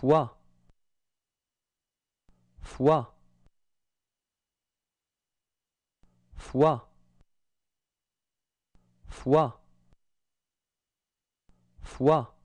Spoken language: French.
fois fois fois fois fois